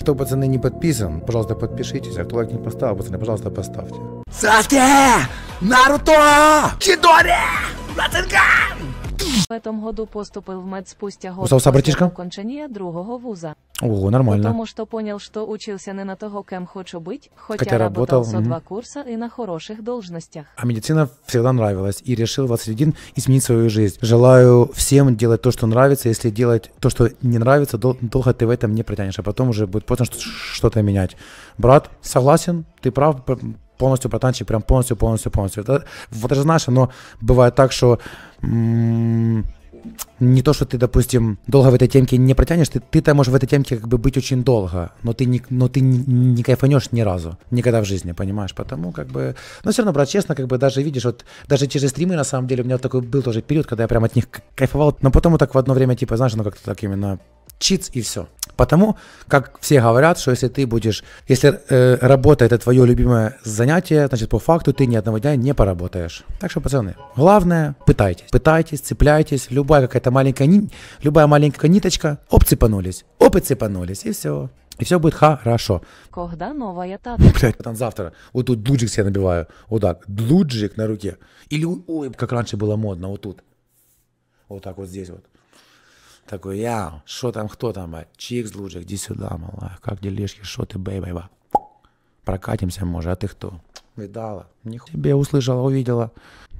Кто пацаны не подписан, пожалуйста, подпишитесь. А кто лайк не поставил, пацаны, пожалуйста, поставьте. Саске, Наруто! Чидори! Рацинкан! этом году поступил в медспустя Усался братишка? окончания другого вуза. Ого, нормально. Потому что понял, что учился не на того, кем хочу быть, хотя, хотя работал со два курса и на хороших должностях. А медицина всегда нравилась и решил в 21 изменить свою жизнь. Желаю всем делать то, что нравится. Если делать то, что не нравится, дол- долго ты в этом не протянешь, а потом уже будет поздно что-то менять. Брат, согласен, ты прав, полностью, братанчик, прям полностью, полностью, полностью. Это, вот же знаешь, оно бывает так, что м- не то, что ты, допустим, долго в этой темке не протянешь, ты, ты-то можешь в этой темке как бы быть очень долго, но ты, не, но ты не, не кайфанешь ни разу, никогда в жизни, понимаешь, потому как бы, ну все равно, брат, честно, как бы даже видишь, вот даже через стримы, на самом деле, у меня вот такой был тоже период, когда я прям от них кайфовал, но потом вот так в одно время, типа, знаешь, ну как-то так именно чиц и все. Потому, как все говорят, что если ты будешь, если э, работа это твое любимое занятие, значит по факту ты ни одного дня не поработаешь. Так что, пацаны, главное, пытайтесь, пытайтесь, цепляйтесь, любая какая-то маленькая, ни... любая маленькая ниточка, обцепанулись, обцепанулись и все. И все будет хорошо. Когда новая тата? Ну, Блять, там завтра. Вот тут дуджик себе набиваю. Вот так. Дуджик на руке. Или, ой, как раньше было модно, вот тут. Вот так вот здесь вот. Такой, я, что там, кто там, а? Чик с лужек, иди сюда, малая, как делишки, что ты, бей, бей, Прокатимся, может, а ты кто? Видала. Нихуя. Тебе услышала, увидела.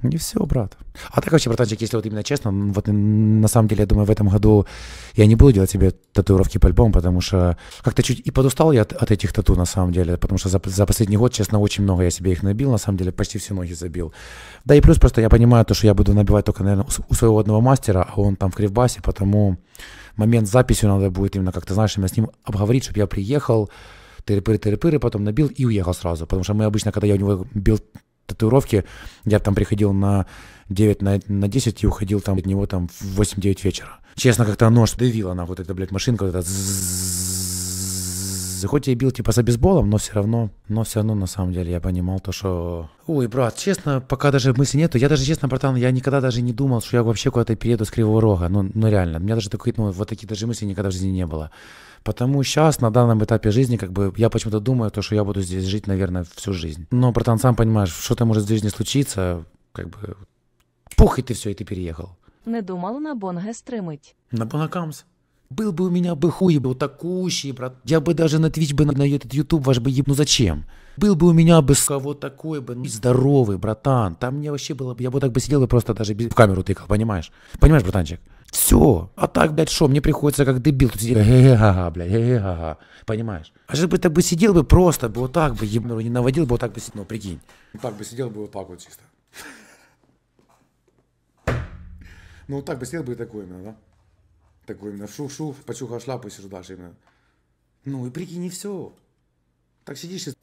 Не все, брат. А так вообще, братанчик, если вот именно честно, вот на самом деле, я думаю, в этом году я не буду делать себе татуировки по-любому, потому что как-то чуть и подустал я от, от этих тату, на самом деле, потому что за, за последний год, честно, очень много я себе их набил, на самом деле, почти все ноги забил. Да и плюс просто я понимаю то, что я буду набивать только, наверное, у своего одного мастера, а он там в Кривбасе, потому момент записи записью надо будет именно как-то, знаешь, именно с ним обговорить, чтобы я приехал, тыры-пыры-тыры-пыры, потом набил и уехал сразу. Потому что мы обычно, когда я у него бил татуировки, я там приходил на 9, на, на 10 и уходил там от него там в 8-9 вечера. Честно, как-то нож давило на вот эта, блядь, машинка, вот эта Хоть я бил типа с обезболом но все равно, но все равно на самом деле я понимал то, что... Ой, брат, честно, пока даже мысли нету. Я даже, честно, братан, я никогда даже не думал, что я вообще куда-то перееду с Кривого Рога. Ну, ну реально, у меня даже такой, ну, вот такие даже мысли никогда в жизни не было. Потому сейчас, на данном этапе жизни, как бы, я почему-то думаю, то, что я буду здесь жить, наверное, всю жизнь. Но, братан, сам понимаешь, что-то может в жизни случиться, как бы, пух, и ты все, и ты переехал. Не думала на Бонге стримить. На Бонакамс. Был бы у меня бы хуй был такущий, брат. Я бы даже на Twitch бы на, на этот YouTube ваш бы еб... Ну зачем? Был бы у меня бы с кого такой бы, ну, здоровый, братан. Там мне вообще было бы... Я бы так бы сидел и просто даже без... в камеру тыкал, понимаешь? Понимаешь, братанчик? Все. А так, блядь, что, мне приходится как дебил тут сидеть. Ага, блядь, ага, понимаешь? А же бы ты бы сидел бы просто, бы вот так бы, ебану, не наводил бы, вот так бы сидел, ну, прикинь. Вот так бы сидел бы вот так вот чисто. Ну, вот так бы сидел бы и такой именно, да? Такой именно ну, шу-шу, почуха шляпу сижу даже именно. Ну и прикинь, и все. Так сидишь и...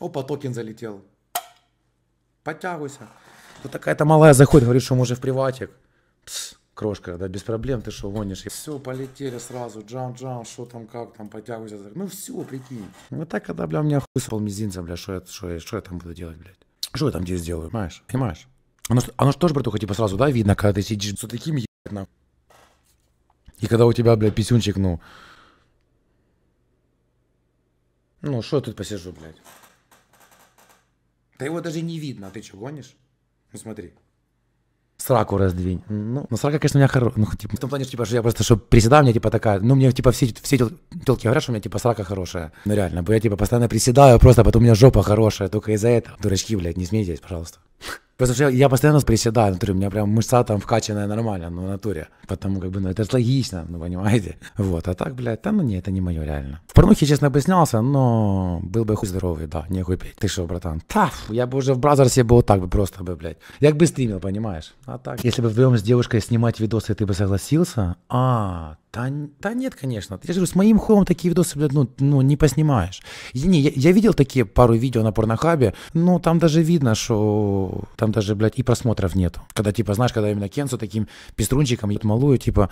Опа, токен залетел. Подтягивайся. Тут такая-то малая заходит, говорит, что мы уже в приватик. Пс, крошка, да без проблем, ты что гонишь? Все, полетели сразу, джам-джам, что там, как там, подтягивайся. Ну все, прикинь. Вот ну, так, когда, бля, у меня хуй срал мизинцем, бля, что я, что, я, что я там буду делать, блядь? Что я там здесь делаю, понимаешь? Понимаешь? Оно, оно же тоже, братуха, типа сразу, да, видно, когда ты сидишь с вот такими, нахуй. И когда у тебя, блядь, писюнчик, ну... Ну, что я тут посижу, блядь? Да его даже не видно, а ты что, гонишь? Ну, смотри. Сраку раздвинь. Ну, ну срака, конечно, у меня хорошая. Ну, типа, в том плане, что, типа, что я просто, что приседаю, у меня, типа, такая... Ну, мне, типа, все, все телки говорят, что у меня, типа, срака хорошая. Ну, реально, бо я, типа, постоянно приседаю, просто а потом у меня жопа хорошая. Только из-за этого. Дурачки, блядь, не смейтесь, пожалуйста. Потому что я постоянно приседаю, натуре, у меня прям мышца там вкачанная нормально, ну, в натуре. Потому как бы, ну, это же логично, ну, понимаете? Вот, а так, блядь, да ну, не, это не мое реально. В порнухе, честно, бы снялся, но был бы хуй здоровый, да, не хуй петь. Ты что, братан? Та, я бы уже в бразерсе был так бы просто бы, блядь. Як бы стримил, понимаешь? А так, если бы вдвоем с девушкой снимать видосы, ты бы согласился? А, да, да нет, конечно. Я же говорю, с моим холом такие видосы, блядь, ну, ну не поснимаешь. не, я, я видел такие пару видео на порнохабе, но там даже видно, что там даже, блядь, и просмотров нету. Когда, типа, знаешь, когда именно Кенсу таким пеструнчиком я малую, типа,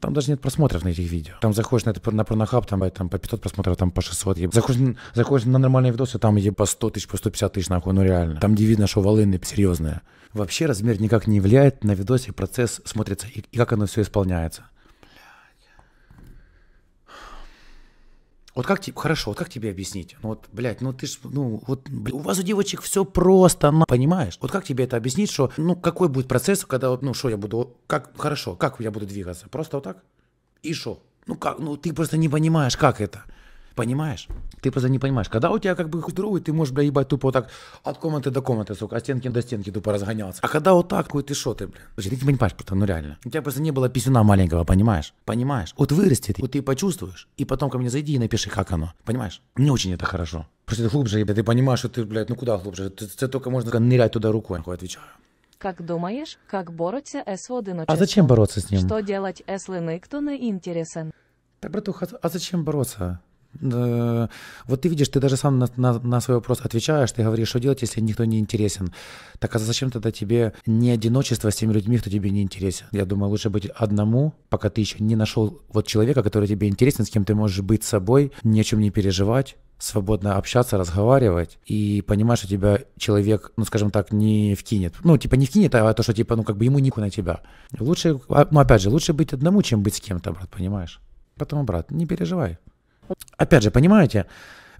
там даже нет просмотров на этих видео. Там заходишь на, это, на порнохаб, там, блядь, там по 500 просмотров, там по 600. Еб... Заходишь, заходишь на нормальные видосы, там, где по 100 тысяч, по 150 тысяч, нахуй, ну реально. Там, где видно, что волыны серьезные. Вообще размер никак не влияет на видосе, процесс смотрится и, и как оно все исполняется. Вот как тебе, хорошо, вот как тебе объяснить? Ну вот, блядь, ну ты ж, ну вот, блядь, у вас у девочек все просто, на, понимаешь? Вот как тебе это объяснить, что, ну какой будет процесс, когда, ну что я буду, как, хорошо, как я буду двигаться? Просто вот так? И что? Ну как, ну ты просто не понимаешь, как это. Понимаешь? Ты просто не понимаешь. Когда у тебя как бы здоровый, ты можешь, бля, ебать, тупо вот так от комнаты до комнаты, сука, от стенки до стенки тупо разгоняться. А когда вот так, хуй ну, ты шо ты, бля? ты не понимаешь, просто, ну реально. У тебя просто не было писюна маленького, понимаешь? Понимаешь? Вот вырастет, вот ты почувствуешь, и потом ко мне зайди и напиши, как оно. Понимаешь? Не очень это хорошо. Просто ты глубже, бля, ты понимаешь, что ты, блядь, ну куда глубже? Это только можно нырять туда рукой, я отвечаю. Как думаешь, как бороться с одиночеством? А зачем бороться с ним? Что делать, если никто не интересен? Так, братуха, а зачем бороться? Э, вот ты видишь, ты даже сам на, на, на свой вопрос отвечаешь, ты говоришь, что делать, если никто не интересен. Так а зачем тогда тебе не одиночество с теми людьми, кто тебе не интересен? Я думаю, лучше быть одному, пока ты еще не нашел вот человека, который тебе интересен, с кем ты можешь быть собой, ни о чем не переживать свободно общаться, разговаривать и понимаешь, что тебя человек, ну, скажем так, не вкинет. Ну, типа не вкинет, а то, что типа, ну, как бы ему нику на тебя. Лучше, а, ну, опять же, лучше быть одному, чем быть с кем-то, брат, понимаешь? Поэтому, брат, не переживай. Опять же, понимаете,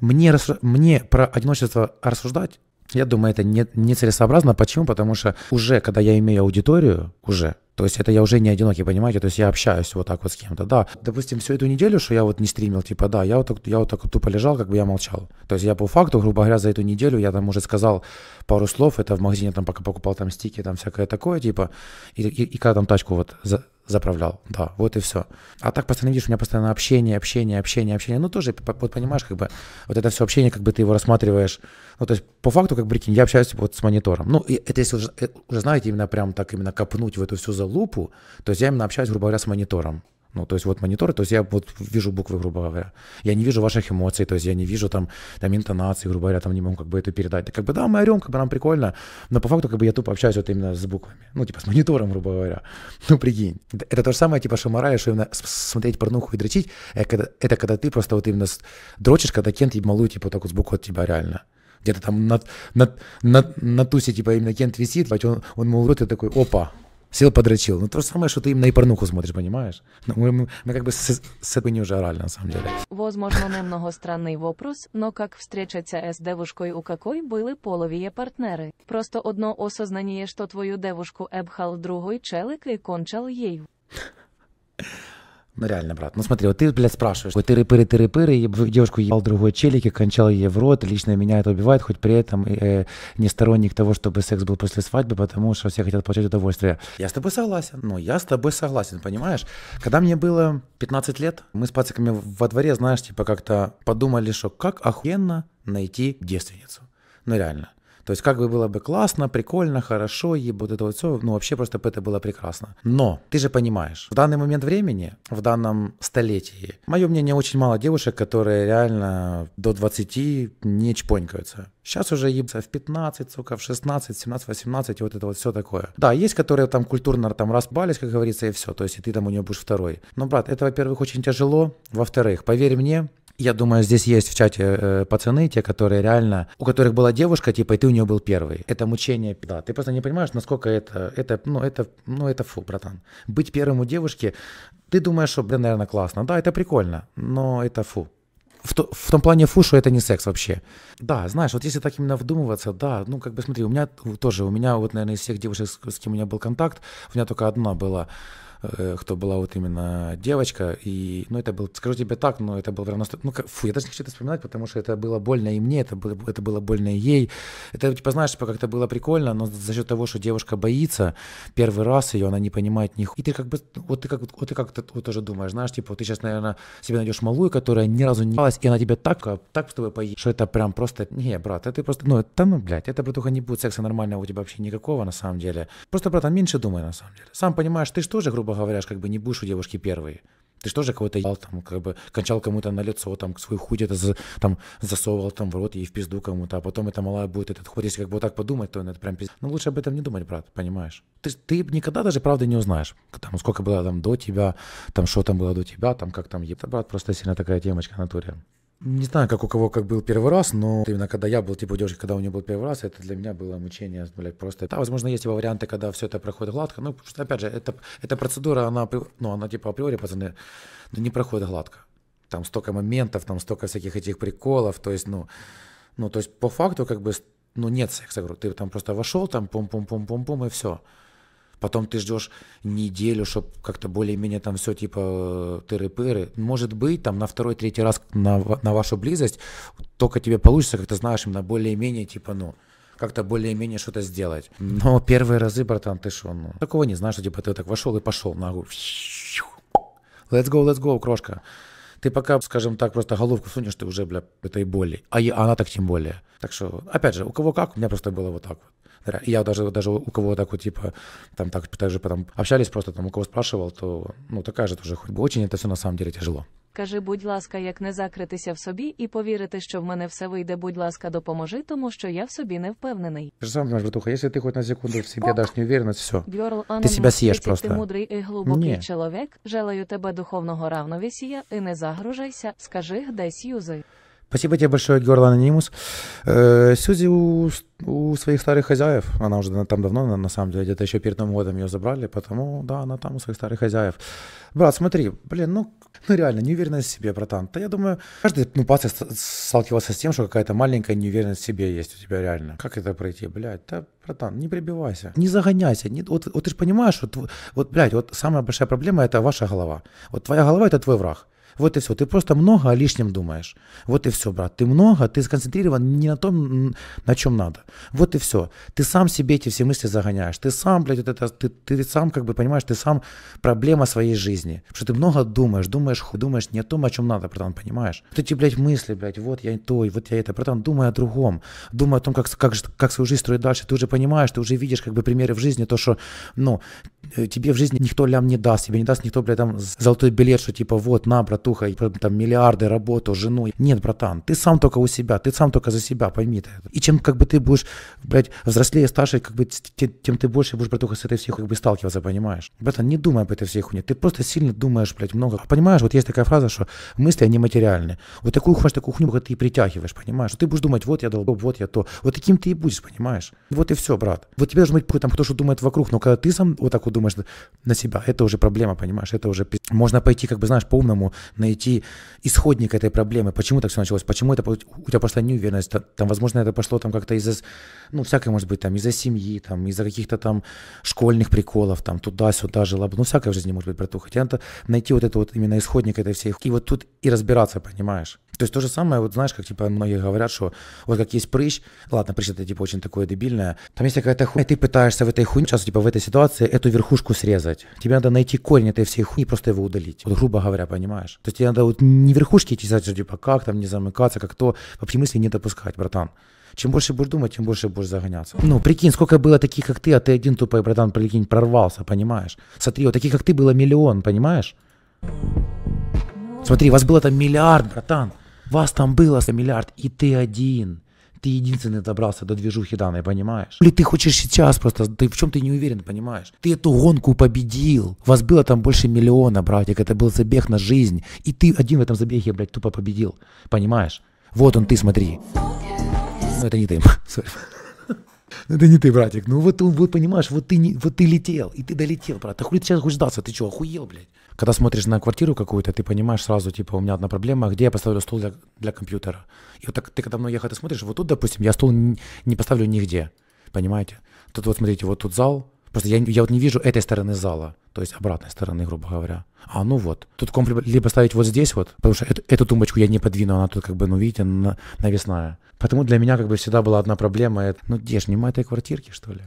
мне, мне про одиночество рассуждать, я думаю, это не, нецелесообразно. Почему? Потому что уже, когда я имею аудиторию, уже, то есть это я уже не одинокий, понимаете? То есть я общаюсь вот так вот с кем-то, да. Допустим, всю эту неделю, что я вот не стримил, типа, да, я вот так, я вот так вот тупо лежал, как бы я молчал. То есть я по факту, грубо говоря, за эту неделю я там уже сказал пару слов, это в магазине там пока покупал там стики, там всякое такое, типа, и, и, и когда там тачку вот за, заправлял, да, вот и все. А так постоянно видишь, у меня постоянно общение, общение, общение, общение. Ну, тоже, вот понимаешь, как бы, вот это все общение, как бы ты его рассматриваешь. Ну, то есть, по факту, как бы, я общаюсь вот с монитором. Ну, и это если уже, э, уже знаете, именно прям так именно копнуть в эту всю залупу, то есть я именно общаюсь, грубо говоря, с монитором. Ну, то есть вот мониторы, то есть я вот вижу буквы, грубо говоря. Я не вижу ваших эмоций, то есть я не вижу там, там интонации, грубо говоря, там не могу как бы это передать. Да, как бы да, мы орем, как бы нам прикольно, но по факту как бы я тупо общаюсь вот именно с буквами. Ну, типа с монитором, грубо говоря. Ну, прикинь. Это то же самое, типа, что мораль, что именно смотреть порнуху и дрочить, это когда, это когда ты просто вот именно дрочишь, когда кент и малую, типа, вот так вот сбоку от тебя типа, реально где-то там на, на, на, на тусе, типа, именно Кент висит, он, он молвит, и такой, опа, Сел подрочил. Ну, то же самое, что ты им на порнуху смотришь, понимаешь? Ну, мы, мы, мы как бы с, с этого не уже орали, на самом деле. Возможно, немного странный вопрос, но как встречаться с девушкой, у какой были половые партнеры? Просто одно осознание, что твою девушку обхал другой челик и кончал ею. Ну реально, брат. Ну смотри, вот ты, блядь, спрашиваешь. Вот тыры-пыры-тыры-пыры, еб... девушку ебал другой челики, кончал ей в рот, лично меня это убивает, хоть при этом э, не сторонник того, чтобы секс был после свадьбы, потому что все хотят получать удовольствие. Я с тобой согласен. Ну, я с тобой согласен, понимаешь? Когда мне было 15 лет, мы с пациками во дворе, знаешь, типа как-то подумали, что как охуенно найти девственницу. Ну реально. То есть как бы было бы классно, прикольно, хорошо, и вот это вот все, ну вообще просто бы это было прекрасно. Но ты же понимаешь, в данный момент времени, в данном столетии, мое мнение, очень мало девушек, которые реально до 20 не чпонькаются. Сейчас уже ебаться в 15, сука, в 16, 17, 18, вот это вот все такое. Да, есть, которые там культурно там распались, как говорится, и все. То есть и ты там у нее будешь второй. Но, брат, это, во-первых, очень тяжело. Во-вторых, поверь мне, я думаю, здесь есть в чате э, пацаны, те, которые реально, у которых была девушка, типа, и ты у нее был первый. Это мучение, да. Ты просто не понимаешь, насколько это, это, ну, это, ну, это фу, братан. Быть первым у девушки, ты думаешь, что, блин, наверное, классно. Да, это прикольно, но это фу в, то, в том плане фу, что это не секс вообще. Да, знаешь, вот если так именно вдумываться, да, ну как бы смотри, у меня тоже, у меня вот, наверное, из всех девушек, с, с кем у меня был контакт, у меня только одна была, Э, кто была вот именно девочка. И, ну, это был, скажу тебе так, но это был прям Ну, как, фу, я даже не хочу это вспоминать, потому что это было больно и мне, это было, это было больно и ей. Это, типа, знаешь, типа, как-то было прикольно, но за счет того, что девушка боится, первый раз ее, она не понимает них. И ты как бы, вот ты как, вот ты как -то, вот тоже думаешь, знаешь, типа, вот ты сейчас, наверное, себе найдешь малую, которая ни разу не палась, и она тебя так, а, так с тобой поедет, что это прям просто, не, брат, это ты просто, ну, это ну, блядь, это, братуха, не будет секса нормального у тебя вообще никакого, на самом деле. Просто, братан, меньше думай, на самом деле. Сам понимаешь, ты же тоже, грубо грубо говоря, как бы не будешь у девушки первой. Ты же тоже кого-то ел, там, как бы, кончал кому-то на лицо, там, свой хуй это за, там, засовывал, там, в рот и в пизду кому-то, а потом это малая будет этот хуй. Если как бы вот так подумать, то это прям пиздец. Ну, лучше об этом не думать, брат, понимаешь? Ты, ты никогда даже правды не узнаешь, там, сколько было там до тебя, там, что там было до тебя, там, как там, это, брат, просто сильно такая темочка натуре. Не знаю, как у кого как был первый раз, но именно когда я был, типа, у девушки, когда у нее был первый раз, это для меня было мучение, блядь, просто. Да, возможно, есть его типа варианты, когда все это проходит гладко, ну, потому что, опять же, это, эта процедура, она, ну, она, типа, априори, пацаны, ну, не проходит гладко. Там столько моментов, там столько всяких этих приколов, то есть, ну, ну, то есть, по факту, как бы, ну, нет секса, говорю, ты там просто вошел, там, пум-пум-пум-пум-пум, и все. Потом ты ждешь неделю, чтобы как-то более-менее там все типа тыры-пыры. Может быть, там на второй-третий раз на, на вашу близость только тебе получится, как ты знаешь, именно более-менее типа, ну, как-то более-менее что-то сделать. Но первые разы, братан, ты что, ну, такого не знаешь, что типа ты так вошел и пошел нахуй. Let's go, let's go, крошка. Ты пока, скажем так, просто головку сунешь, ты уже, бля, этой боли. А я, а она так тем более. Так что, опять же, у кого как, у меня просто было вот так вот. Я даже, даже у кого так вот, типа, там так, так же потом общались, просто там у кого спрашивал, то, ну, така же тоже хоть очень это все на самом деле тяжело. Кажи, будь ласка, як не закритися в собі і повірити, що в мене все вийде, будь ласка, допоможи, тому що я в собі не впевнений. Ты же сам понимаешь, братуха, если ты хоть на секунду в себе дашь неуверенность, все. Бьорл Анон себя съешь просто. Ти мудрий і глибокий Ні. чоловік, желаю тебе духовного равновесія і не загружайся, скажи, де с'юзи. Спасибо тебе большое, Герл Анонимус. Э, Сюзи у, у своих старых хозяев. Она уже там давно, на, на самом деле, где-то еще перед Новым годом ее забрали, потому, да, она там у своих старых хозяев. Брат, смотри, блин, ну, ну реально, неуверенность в себе, братан. Да я думаю, каждый, ну, пацан сталкивался с тем, что какая-то маленькая неуверенность в себе есть у тебя реально. Как это пройти, блядь? Да, братан, не прибивайся, не загоняйся. Не, вот, вот ты же понимаешь, вот, вот, блядь, вот самая большая проблема – это ваша голова. Вот твоя голова – это твой враг. Вот и все. Ты просто много о лишнем думаешь. Вот и все, брат. Ты много, ты сконцентрирован не на том, на чем надо. Вот и все. Ты сам себе эти все мысли загоняешь. Ты сам, блядь, вот это, ты, ты сам, как бы, понимаешь, ты сам проблема своей жизни. что ты много думаешь, думаешь, думаешь не о том, о чем надо, братан, понимаешь? Вот эти, блядь, мысли, блядь, вот я то, вот я это, братан, думай о другом. Думай о том, как, как, как свою жизнь строить дальше. Ты уже понимаешь, ты уже видишь, как бы, примеры в жизни, то, что, ну, Э, тебе в жизни никто лям не даст, тебе не даст никто, блядь, там золотой билет, что типа вот, на, братуха, и там миллиарды, работу, жену. Нет, братан, ты сам только у себя, ты сам только за себя, пойми ты. И чем как бы ты будешь, блядь, взрослее, старше, как бы тем ты больше будешь, братуха, с этой всей как бы сталкиваться, понимаешь? Братан, не думай об этой всей хуйне, ты просто сильно думаешь, блядь, много. А понимаешь, вот есть такая фраза, что мысли, они материальны. Вот такую хуйню, такую хуйню, как ты и притягиваешь, понимаешь? Ты будешь думать, вот я долбоб, вот я то. Вот таким ты и будешь, понимаешь? Вот и все, брат. Вот тебе должен быть там кто что думает вокруг, но когда ты сам вот так сверху думаешь на себя. Это уже проблема, понимаешь? Это уже можно пойти, как бы знаешь, по-умному найти исходник этой проблемы. Почему так все началось? Почему это у тебя пошла неуверенность? Там, возможно, это пошло там как-то из-за, ну, всякое может быть, там, из-за семьи, там, из-за каких-то там школьных приколов, там, туда-сюда жила. Ну, всякое в жизни может быть, братуха. Тебе надо найти вот это вот именно исходник этой всей. И вот тут и разбираться, понимаешь? То есть то же самое, вот знаешь, как типа многие говорят, что вот как есть прыщ, ладно, прыщ это типа очень такое дебильное, там есть какая-то хуйня, ты пытаешься в этой хуйне, сейчас типа в этой ситуации эту верхушку срезать. Тебе надо найти корень этой всей хуйни и просто его удалить. Вот грубо говоря, понимаешь? То есть тебе надо вот не верхушки идти, что а типа как там не замыкаться, как то, вообще мысли не допускать, братан. Чем больше будешь думать, тем больше будешь загоняться. Ну, прикинь, сколько было таких, как ты, а ты один тупой, братан, прикинь, прорвался, понимаешь? Смотри, вот таких, как ты, было миллион, понимаешь? Смотри, вас было там миллиард, братан. Вас там было миллиард, и ты один. Ты единственный добрался до движухи данной, ну, понимаешь? Или ты хочешь сейчас просто, ты в чем ты не уверен, понимаешь? Ты эту гонку победил. Вас было там больше миллиона, братик. Это был забег на жизнь. И ты один в этом забеге, блядь, тупо победил. Понимаешь? Вот он ты, смотри. Ну это не ты, ну Это не ты, братик. Ну вот, вот понимаешь, вот ты, не, вот ты летел, и ты долетел, брат. Ты хули ты сейчас хочешь сдаться? Ты что, охуел, блядь? когда смотришь на квартиру какую-то, ты понимаешь сразу, типа, у меня одна проблема, где я поставлю стол для, для компьютера. И вот так ты когда мной ехать смотришь, вот тут, допустим, я стол не поставлю нигде, понимаете? Тут вот смотрите, вот тут зал, Просто я, я вот не вижу этой стороны зала, то есть обратной стороны, грубо говоря. А, ну вот. Тут комп либо ставить вот здесь вот, потому что эту, эту тумбочку я не подвину, она тут как бы, ну видите, навесная. Поэтому для меня как бы всегда была одна проблема. Это, ну где ж, нема этой квартирки, что ли?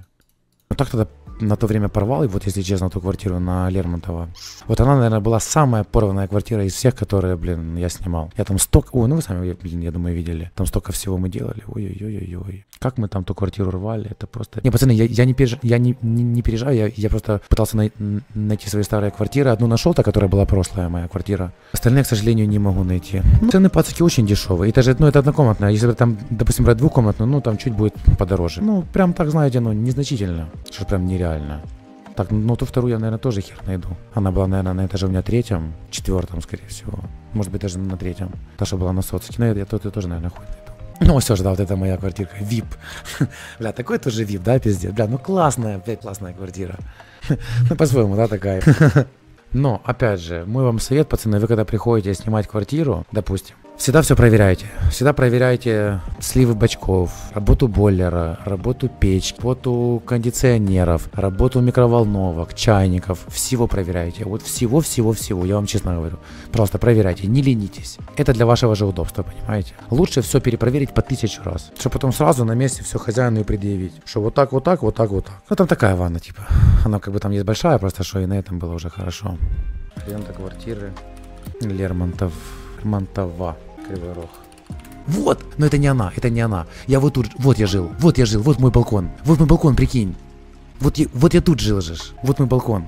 Ну так тогда на то время порвал, и вот если честно, ту квартиру на Лермонтова. Вот она, наверное, была самая порванная квартира из всех, которые, блин, я снимал. Я там столько... Ой, ну вы сами, блин, я думаю, видели. Там столько всего мы делали. Ой-ой-ой-ой. ой. Как мы там ту квартиру рвали, это просто... Не, пацаны, я, я, не, переж... я не, не, не переживаю, я, я просто пытался най... найти свои старые квартиры. Одну нашел, то, которая была прошлая моя квартира. Остальные, к сожалению, не могу найти. Ну, цены пацаки очень дешевые. Это же, ну, это однокомнатная. Если там, допустим, брать двухкомнатную, ну, там чуть будет подороже. Ну, прям так, знаете, ну, незначительно. Что прям нереально. Так, ну ту вторую я, наверное, тоже хер найду. Она была, наверное, на этаже у меня третьем, четвертом, скорее всего. Может быть, даже на третьем. Та, что была на соцке. Но ну, я, я, я, я тоже, наверное, хуй найду. Ну, все же, да, вот это моя квартирка. вип. Бля, такой тоже вип, да, пиздец? Бля, ну классная, блядь, классная квартира. Ну, по-своему, да, такая. Но, опять же, мой вам совет, пацаны, вы когда приходите снимать квартиру, допустим, Всегда все проверяйте. Всегда проверяйте сливы бачков, работу бойлера, работу печки, работу кондиционеров, работу микроволновок, чайников. Всего проверяйте. Вот всего-всего-всего, я вам честно говорю. Просто проверяйте, не ленитесь. Это для вашего же удобства, понимаете? Лучше все перепроверить по тысячу раз, чтобы потом сразу на месте все хозяину и предъявить. Что вот так, вот так, вот так, вот так. Ну там такая ванна, типа. Она как бы там есть большая, просто что и на этом было уже хорошо. Рента квартиры Лермонтов. Монтова. Кривой Рог. Вот! Но это не она, это не она. Я вот тут, вот я жил, вот я жил, вот мой балкон. Вот мой балкон, прикинь. Вот я, вот я тут жил же, вот мой балкон.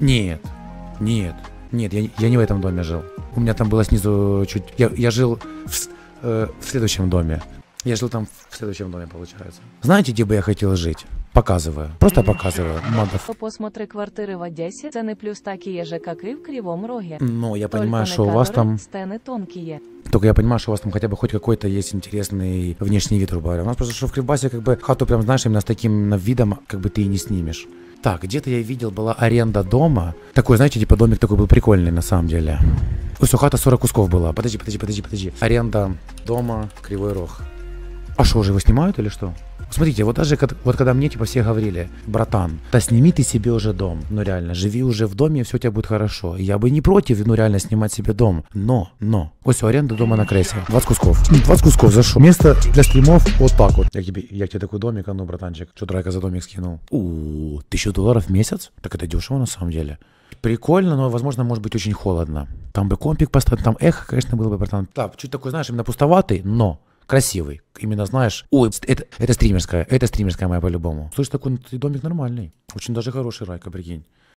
Нет, нет, нет, я, я не в этом доме жил. У меня там было снизу чуть... Я, я жил в, э, в следующем доме. Я жил там в следующем доме, получается. Знаете, где бы я хотел жить? Показываю. Просто показываю. Мадов. Посмотри квартиры в Одессе. Цены плюс такие же, как и в Кривом Роге. Но ну, я понимаю, что у вас там... Стены тонкие. Только я понимаю, что у вас там хотя бы хоть какой-то есть интересный внешний вид, грубо У нас просто что в Кривбасе как бы хату прям, знаешь, именно с таким видом, как бы ты и не снимешь. Так, где-то я видел, была аренда дома. Такой, знаете, типа домик такой был прикольный на самом деле. Все, хата 40 кусков была. Подожди, подожди, подожди, подожди. Аренда дома Кривой Рог. А что, уже его снимают или что? Смотрите, вот даже вот когда мне типа все говорили, братан, да сними ты себе уже дом, ну реально, живи уже в доме, все у тебя будет хорошо. Я бы не против, ну реально, снимать себе дом, но, но. Ось, аренда дома на кресле, 20 кусков, 20 кусков, за что? Место для стримов вот так вот. Я тебе, я тебе такой домик, а ну, братанчик, что тройка за домик скинул? У, тысячу долларов в месяц? Так это дешево на самом деле. Прикольно, но, возможно, может быть очень холодно. Там бы компик поставил, там эхо, конечно, было бы, братан. Да, чуть такой, знаешь, именно пустоватый, но красивый. Именно знаешь, ой, это, это стримерская, это стримерская моя по-любому. Слышь, такой ну, домик нормальный. Очень даже хороший, Райка, прикинь.